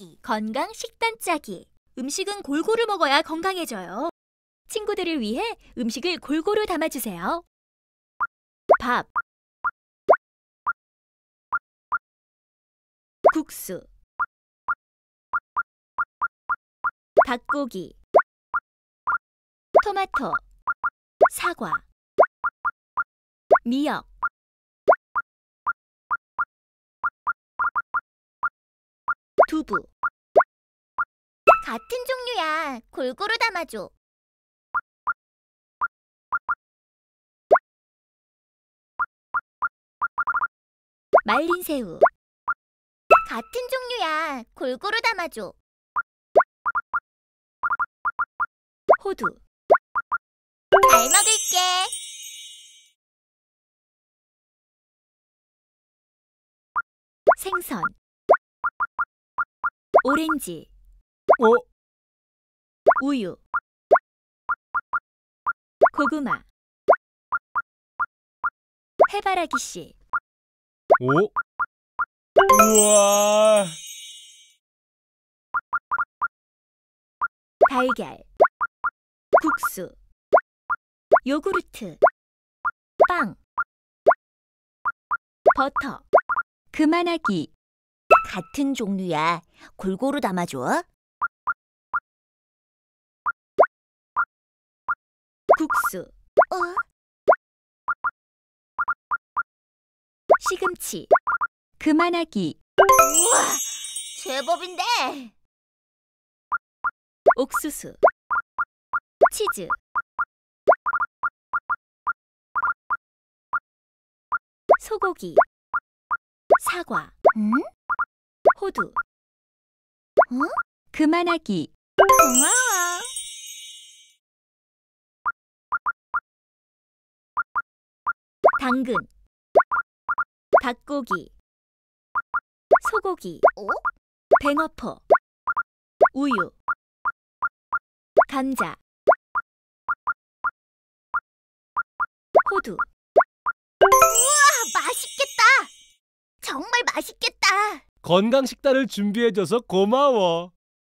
먹기, 건강 식단 짜기. 음식은 골고루 먹어야 건강해져요. 친구들을 위해 음식을 골고루 담아주세요. 밥, 국수, 닭고기, 토마토, 사과, 미역, 두부 같은 종류야. 골고루 담아줘. 말린 새우 같은 종류야. 골고루 담아줘. 호두 잘 먹을게. 생선 오렌지 오 어? 우유 고구마 해바라기 씨 오? 우와 달걀 국수 요구르트 빵 버터 그만하기 같은 종류야. 골고루 담아줘. 국수, 어? 시금치, 그만하기, 우와, 제법인데. 옥수수, 치즈, 소고기, 사과. 응? 모두. 어? 그만하기. 고마워. 당근 닭고기 소고기 어? 뱅어퍼 우유 감자 호두 우와 맛있겠다 정말 맛있겠다 건강 식단을 준비해줘서 고마워.